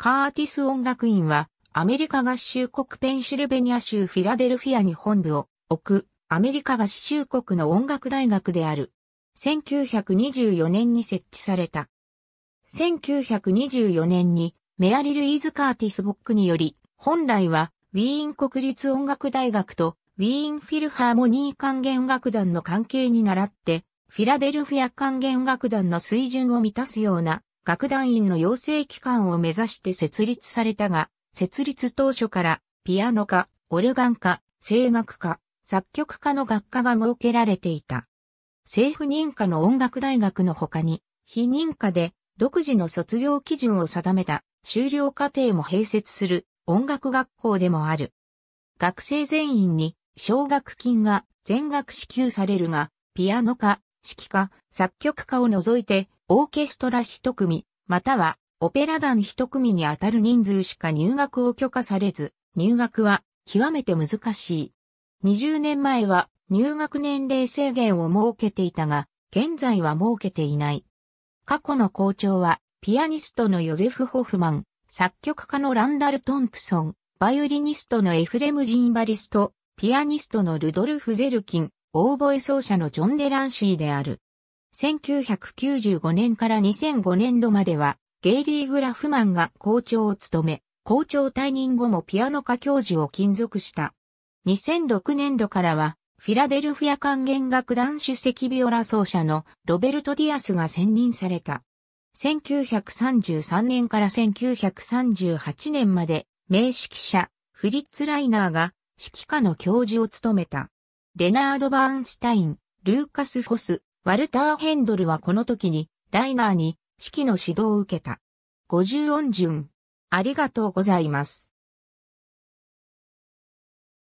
カーティス音楽院は、アメリカ合衆国ペンシルベニア州フィラデルフィアに本部を置く、アメリカ合衆国の音楽大学である。1924年に設置された。1924年にメアリル・イーズ・カーティス・ボックにより、本来はウィーン国立音楽大学とウィーンフィルハーモニー管弦楽団の関係に倣って、フィラデルフィア管弦楽団の水準を満たすような楽団員の養成機関を目指して設立されたが、設立当初からピアノ科、オルガン科、声楽科、作曲家の学科が設けられていた。政府認可の音楽大学の他に、非認可で独自の卒業基準を定めた修了課程も併設する音楽学校でもある。学生全員に奨学金が全額支給されるが、ピアノ科、指揮科、作曲家を除いてオーケストラ一組、またはオペラ団一組にあたる人数しか入学を許可されず、入学は極めて難しい。20年前は入学年齢制限を設けていたが、現在は設けていない。過去の校長は、ピアニストのヨゼフ・ホフマン、作曲家のランダル・トンプソン、バイオリニストのエフレム・ジンバリスト、ピアニストのルドルフ・ゼルキン、オーボエ奏者のジョン・デランシーである。1995年から2005年度までは、ゲイリー・グラフマンが校長を務め、校長退任後もピアノ科教授を勤続した。2006年度からは、フィラデルフィア管弦楽団主席ビオラ奏者のロベルト・ディアスが選任された。1933年から1938年まで、名指揮者、フリッツ・ライナーが指揮科の教授を務めた。レナード・バーンスタイン、ルーカス・フォス、ワルター・ヘンドルはこの時に、ライナーに、指揮の指導を受けた。50音順。ありがとうございます。